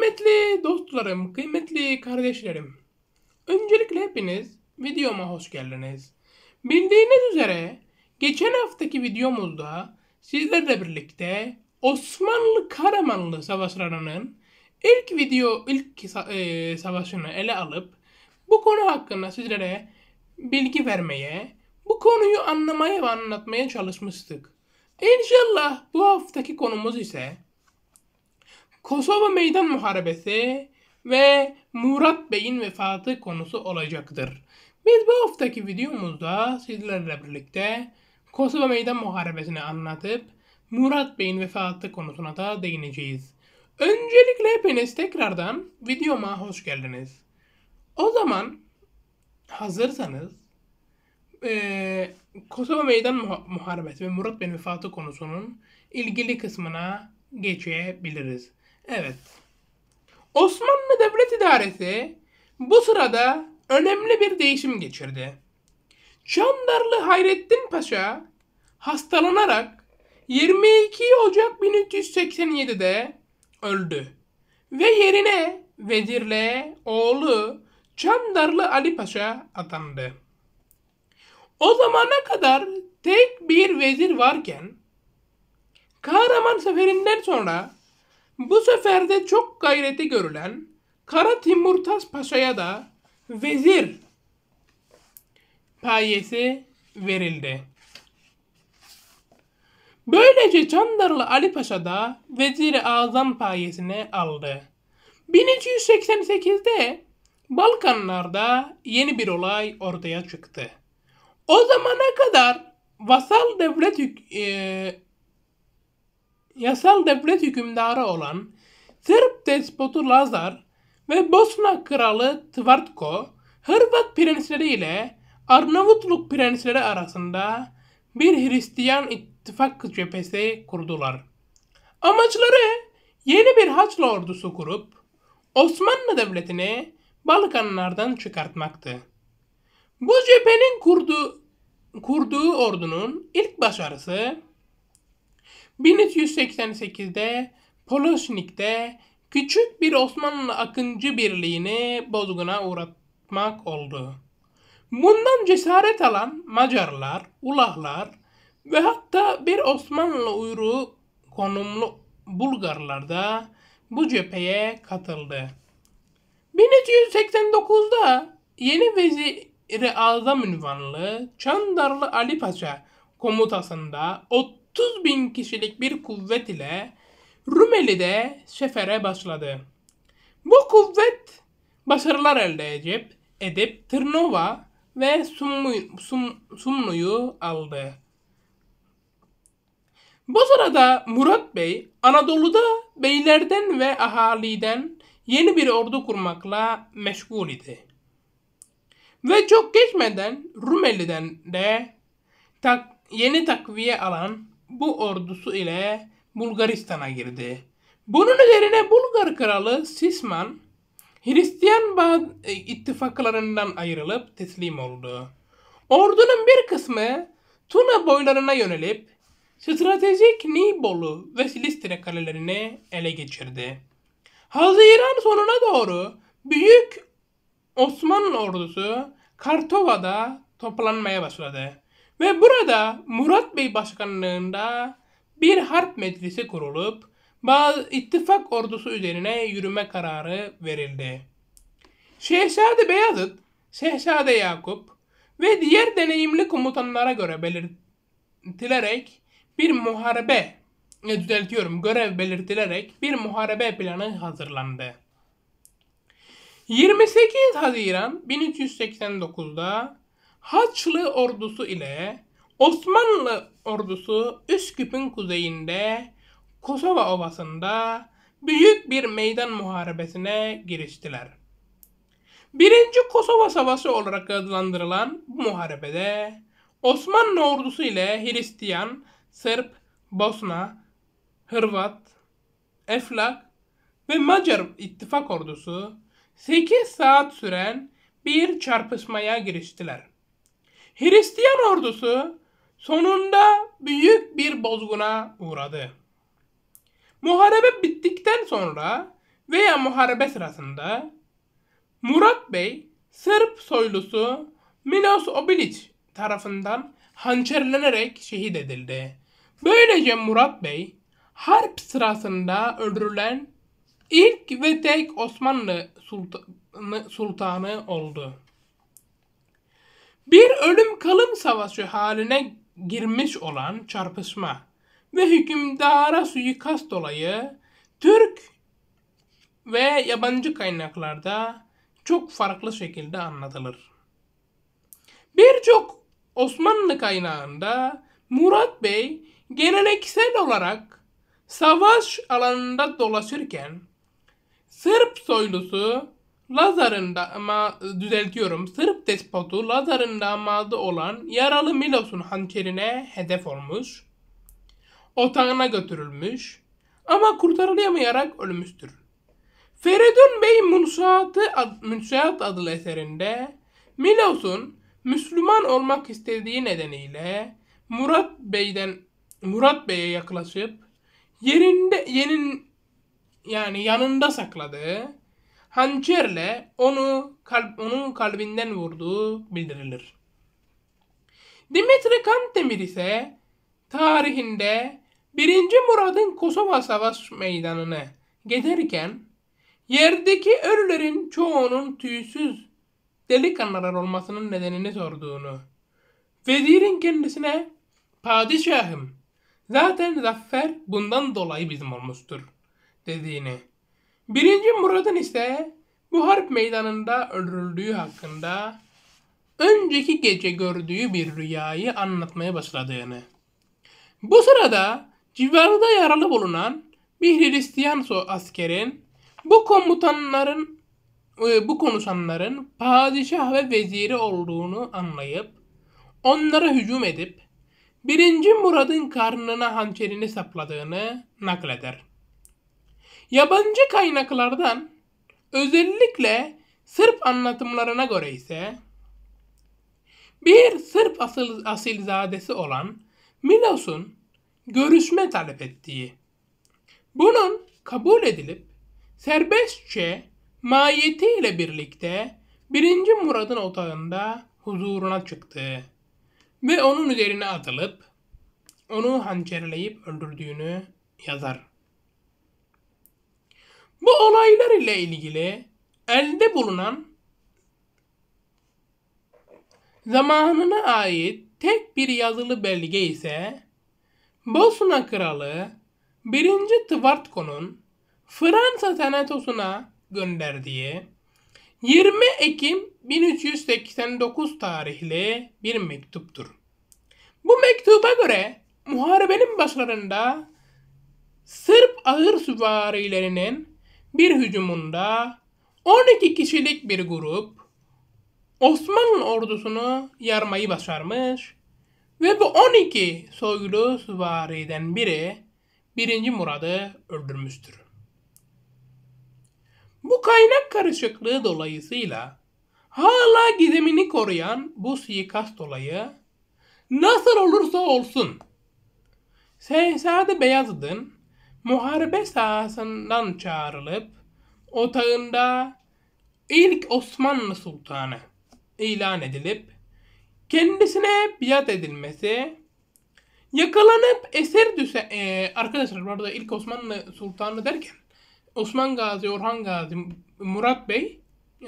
Kıymetli dostlarım, kıymetli kardeşlerim. Öncelikle hepiniz videoma hoş geldiniz. Bildiğiniz üzere geçen haftaki videomuzda sizlerle birlikte Osmanlı Karamanlı savaşlarının ilk video ilk e, savaşını ele alıp bu konu hakkında sizlere bilgi vermeye, bu konuyu anlamaya ve anlatmaya çalışmıştık. İnşallah bu haftaki konumuz ise Kosova Meydan Muharebesi ve Murat Bey'in vefatı konusu olacaktır. Biz bu haftaki videomuzda sizlerle birlikte Kosova Meydan Muharebesi'ni anlatıp Murat Bey'in vefatı konusuna da değineceğiz. Öncelikle hepiniz tekrardan videoma hoş geldiniz. O zaman hazırsanız ee, Kosova Meydan Muharebesi ve Murat Bey'in vefatı konusunun ilgili kısmına geçebiliriz. Evet. Osmanlı Devlet İdaresi bu sırada önemli bir değişim geçirdi. Çandarlı Hayrettin Paşa hastalanarak 22 Ocak 1387'de öldü ve yerine vezirle oğlu Çandarlı Ali Paşa atandı. O zamana kadar tek bir vezir varken Kahraman seferinden sonra bu sefer de çok gayreti görülen Kara Timurtas Paşa'ya da vezir payesi verildi. Böylece Çandarlı Ali Paşa da Vezir-i Azam payesini aldı. 1288'de Balkanlarda yeni bir olay ortaya çıktı. O zamana kadar vasal devlet e, yasal devlet hükümdarı olan Sırp despotu Lazar ve Bosna kralı Tvartko, Hırvat prensleri ile Arnavutluk prensleri arasında bir Hristiyan ittifak cephesi kurdular. Amaçları yeni bir Haçlı ordusu kurup Osmanlı Devleti'ni Balkanlardan çıkartmaktı. Bu cephenin kurduğu, kurduğu ordunun ilk başarısı 1388'de Poloşnik'te küçük bir Osmanlı akıncı birliğini bozguna uğratmak oldu. Bundan cesaret alan Macarlar, Ulahlar ve hatta bir Osmanlı uyruğu konumlu Bulgarlar da bu cepheye katıldı. 1389'da yeni veziri azam ünvanlı Çandarlı Ali Paşa komutasında Ot 30 bin kişilik bir kuvvet ile Rumeli'de sefere başladı. Bu kuvvet başarılar elde edip, edip Tırnova ve Sumlu, Sum, Sumlu'yu aldı. Bu sırada Murat Bey Anadolu'da beylerden ve ahaliden yeni bir ordu kurmakla meşgul idi. Ve çok geçmeden Rumeli'den de tak, yeni takviye alan bu ordusu ile Bulgaristan'a girdi. Bunun üzerine Bulgar kralı Sisman Hristiyan e, ittifaklarından ayrılıp teslim oldu. Ordunun bir kısmı Tuna boylarına yönelip stratejik Nibolu ve Silistre kalelerini ele geçirdi. Haziran sonuna doğru Büyük Osmanlı ordusu Kartova'da toplanmaya başladı. Ve burada Murat Bey başkanlığında bir harp meclisi kurulup bazı ittifak ordusu üzerine yürüme kararı verildi. Şehzade Beyazıt, Şehzade Yakup ve diğer deneyimli komutanlara göre belirtilerek bir muharebe, e, düzeltiyorum görev belirtilerek bir muharebe planı hazırlandı. 28 Haziran 1389'da Haçlı ordusu ile Osmanlı ordusu Üsküp'ün kuzeyinde Kosova Ovası'nda büyük bir meydan muharebesine giriştiler. Birinci Kosova Savaşı olarak adlandırılan bu muharebede Osmanlı ordusu ile Hristiyan, Sırp, Bosna, Hırvat, Eflak ve Macar ittifak ordusu 8 saat süren bir çarpışmaya giriştiler. Hristiyan ordusu sonunda büyük bir bozguna uğradı. Muharebe bittikten sonra veya muharebe sırasında Murat Bey Sırp soylusu Milos Obilic tarafından hançerlenerek şehit edildi. Böylece Murat Bey harp sırasında öldürülen ilk ve tek Osmanlı sultanı, oldu bir ölüm kalım savaşı haline girmiş olan çarpışma ve hükümdara suikast dolayı Türk ve yabancı kaynaklarda çok farklı şekilde anlatılır. Birçok Osmanlı kaynağında Murat Bey geleneksel olarak savaş alanında dolaşırken Sırp soylusu Lazar'ın da ama e, düzeltiyorum Sırp despotu Lazar'ın damadı olan yaralı Milos'un hançerine hedef olmuş. Otağına götürülmüş ama kurtarılamayarak ölmüştür. Feridun Bey Münsuatı ad, Münsuat adlı eserinde Milos'un Müslüman olmak istediği nedeniyle Murat Bey'den Murat Bey'e yaklaşıp yerinde yenin yani yanında sakladığı hançerle onu kalp, onun kalbinden vurduğu bildirilir. Dimitri Kantemir ise tarihinde 1. Murad'ın Kosova Savaş Meydanı'na giderken yerdeki ölülerin çoğunun tüysüz delikanlılar olmasının nedenini sorduğunu vezirin kendisine padişahım zaten zafer bundan dolayı bizim olmuştur dediğini Birinci Murad'ın ise bu harp meydanında öldürüldüğü hakkında önceki gece gördüğü bir rüyayı anlatmaya başladığını. Bu sırada civarda yaralı bulunan bir Hristiyan askerin bu komutanların e, bu konuşanların padişah ve veziri olduğunu anlayıp onlara hücum edip birinci Murad'ın karnına hançerini sapladığını nakleder. Yabancı kaynaklardan özellikle Sırp anlatımlarına göre ise bir Sırp asıl, asilzadesi olan Milos'un görüşme talep ettiği. Bunun kabul edilip serbestçe mahiyetiyle birlikte birinci Murad'ın otağında huzuruna çıktı ve onun üzerine atılıp onu hançerleyip öldürdüğünü yazar. Bu olaylar ile ilgili elde bulunan zamanına ait tek bir yazılı belge ise Bosna Kralı 1. Tvartko'nun Fransa senatosuna gönderdiği 20 Ekim 1389 tarihli bir mektuptur. Bu mektuba göre muharebenin başlarında Sırp ağır süvarilerinin bir hücumunda 12 kişilik bir grup Osmanlı ordusunu yarmayı başarmış ve bu 12 soylu süvariden biri 1. Murad'ı öldürmüştür. Bu kaynak karışıklığı dolayısıyla hala gizemini koruyan bu suikast olayı nasıl olursa olsun Şehzade Beyazıt'ın muharebe sahasından çağrılıp otağında ilk Osmanlı Sultanı ilan edilip kendisine biat edilmesi yakalanıp esir düşe ee, arkadaşlar bu arada ilk Osmanlı Sultanı derken Osman Gazi, Orhan Gazi, Murat Bey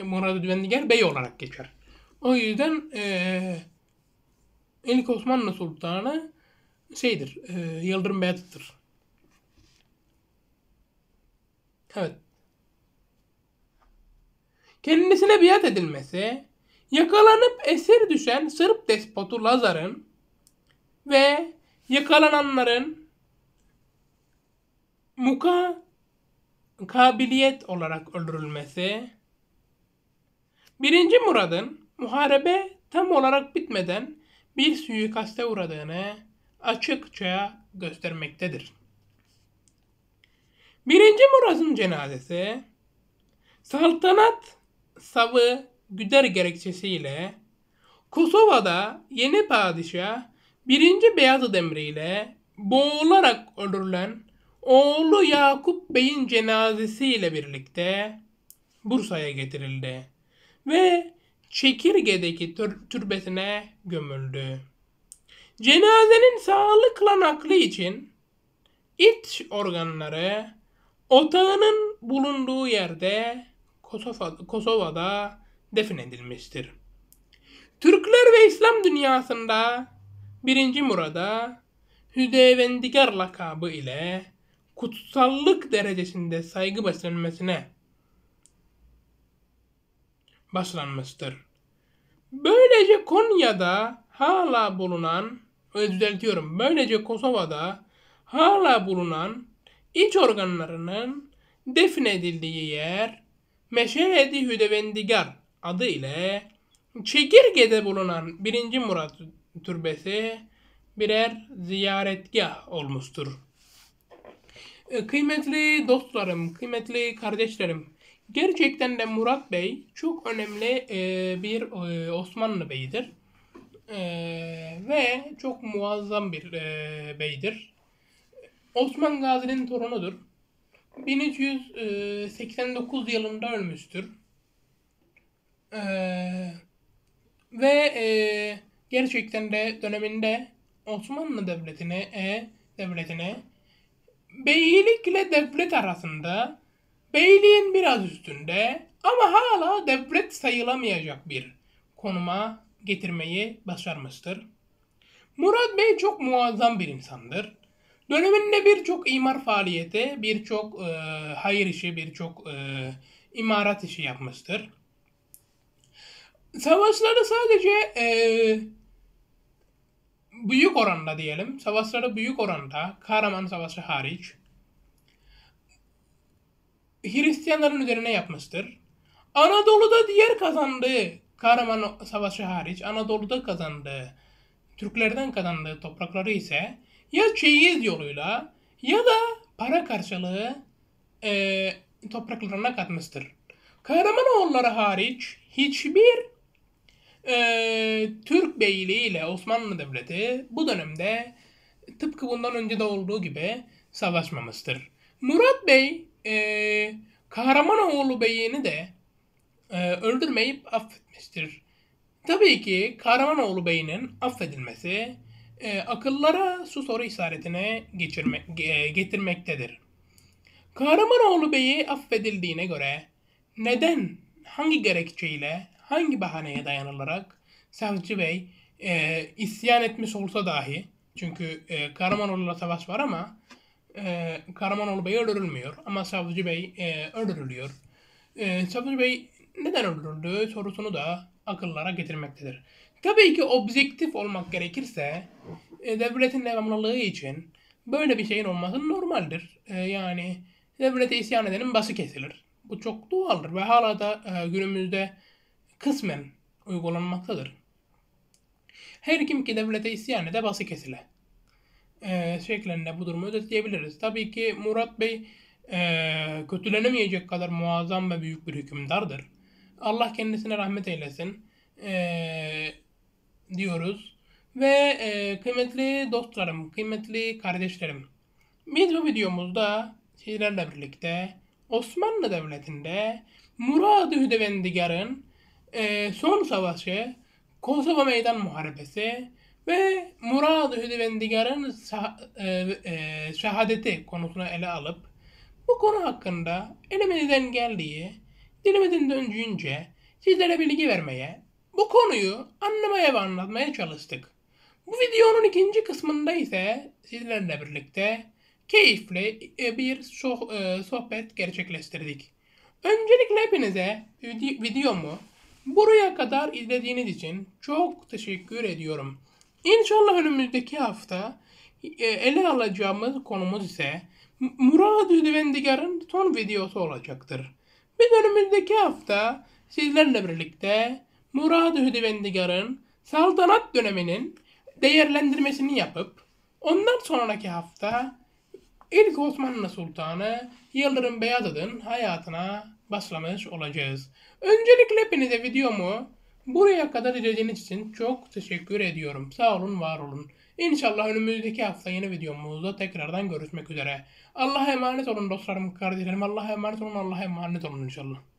Murat Düvendiger Bey olarak geçer. O yüzden ee, ilk Osmanlı Sultanı şeydir, e, Yıldırım Beyazıt'tır. Evet. Kendisine biat edilmesi, yakalanıp esir düşen Sırp despotu Lazar'ın ve yakalananların muka kabiliyet olarak öldürülmesi, Birinci Murad'ın muharebe tam olarak bitmeden bir suikaste uğradığını açıkça göstermektedir. Birinci Murat'ın cenazesi saltanat savı güder gerekçesiyle Kosova'da yeni padişah 1. Beyazıt emriyle boğularak öldürülen oğlu Yakup Bey'in cenazesiyle birlikte Bursa'ya getirildi ve Çekirge'deki tür- türbesine gömüldü. Cenazenin sağlıkla nakli için iç organları Otağının bulunduğu yerde Kosova, Kosova'da defnedilmiştir. Türkler ve İslam dünyasında 1. Murad'a Hüdevendigar lakabı ile kutsallık derecesinde saygı beslenmesine başlanmıştır. Böylece Konya'da hala bulunan, düzeltiyorum, böylece Kosova'da hala bulunan iç organlarının defnedildiği yer Meşeredi Hüdevendigar adı ile Çekirge'de bulunan 1. Murat Türbesi birer ziyaretgah olmuştur. Ee, kıymetli dostlarım, kıymetli kardeşlerim, gerçekten de Murat Bey çok önemli e, bir e, Osmanlı beyidir e, ve çok muazzam bir beydir. Osman Gazi'nin torunudur. 1389 e, yılında ölmüştür. Ee, ve e, gerçekten de döneminde Osmanlı Devleti'ne, e, devletine beylikle devlet arasında beyliğin biraz üstünde ama hala devlet sayılamayacak bir konuma getirmeyi başarmıştır. Murat Bey çok muazzam bir insandır. Döneminde birçok imar faaliyeti, birçok e, hayır işi, birçok e, imarat işi yapmıştır. Savaşları sadece e, büyük oranda diyelim, savaşları büyük oranda, Kahraman Savaşı hariç, Hristiyanların üzerine yapmıştır. Anadolu'da diğer kazandığı Kahraman Savaşı hariç Anadolu'da kazandığı Türklerden kazandığı toprakları ise ya çeyiz yoluyla ya da para karşılığı e, topraklarına katmıştır. Kahramanoğulları hariç hiçbir e, Türk beyliği ile Osmanlı Devleti bu dönemde tıpkı bundan önce de olduğu gibi savaşmamıştır. Murat Bey e, Kahramanoğlu Bey'ini de e, öldürmeyip affetmiştir. Tabii ki Kahramanoğlu beyinin affedilmesi e, akıllara su soru işaretine geçirme, e, getirmektedir. Kahramanoğlu Bey'i affedildiğine göre neden, hangi gerekçeyle, hangi bahaneye dayanılarak Savcı Bey e, isyan etmiş olsa dahi çünkü e, Kahramanoğlu'la savaş var ama e, Kahramanoğlu Bey öldürülmüyor ama Savcı Bey e, öldürülüyor. E, Savcı Bey neden öldürüldü sorusunu da akıllara getirmektedir. Tabii ki objektif olmak gerekirse e, devletin devamlılığı için böyle bir şeyin olması normaldir. E, yani devlete isyan edenin bası kesilir. Bu çok doğaldır ve hala da e, günümüzde kısmen uygulanmaktadır. Her kim ki devlete isyan ede bası kesile. E, şeklinde bu durumu özetleyebiliriz. Tabii ki Murat Bey e, kötülenemeyecek kadar muazzam ve büyük bir hükümdardır. Allah kendisine rahmet eylesin. E, diyoruz. Ve e, kıymetli dostlarım, kıymetli kardeşlerim. Biz bu videomuzda sizlerle birlikte Osmanlı Devleti'nde Murad-ı Hüdevendigar'ın e, son savaşı, Kosova Meydan Muharebesi ve Murad-ı Hüdevendigar'ın şah, e, e, şehadeti konusunu ele alıp bu konu hakkında elimizden geldiği, dilimizin döncüğünce sizlere bilgi vermeye, bu konuyu anlamaya ve anlatmaya çalıştık. Bu videonun ikinci kısmında ise sizlerle birlikte keyifli e, bir e, sohbet gerçekleştirdik. Öncelikle hepinize videomu buraya kadar izlediğiniz için çok teşekkür ediyorum. İnşallah önümüzdeki hafta e, ele alacağımız konumuz ise Murad Üdvendigar'ın son videosu olacaktır. Biz önümüzdeki hafta sizlerle birlikte Murad-ı Hüdevendigar'ın saltanat döneminin değerlendirmesini yapıp ondan sonraki hafta ilk Osmanlı Sultanı Yıldırım Beyazıt'ın hayatına başlamış olacağız. Öncelikle hepinize videomu buraya kadar izlediğiniz için çok teşekkür ediyorum. Sağ olun, var olun. İnşallah önümüzdeki hafta yeni videomuzda tekrardan görüşmek üzere. Allah'a emanet olun dostlarım, kardeşlerim. Allah'a emanet olun, Allah'a emanet olun inşallah.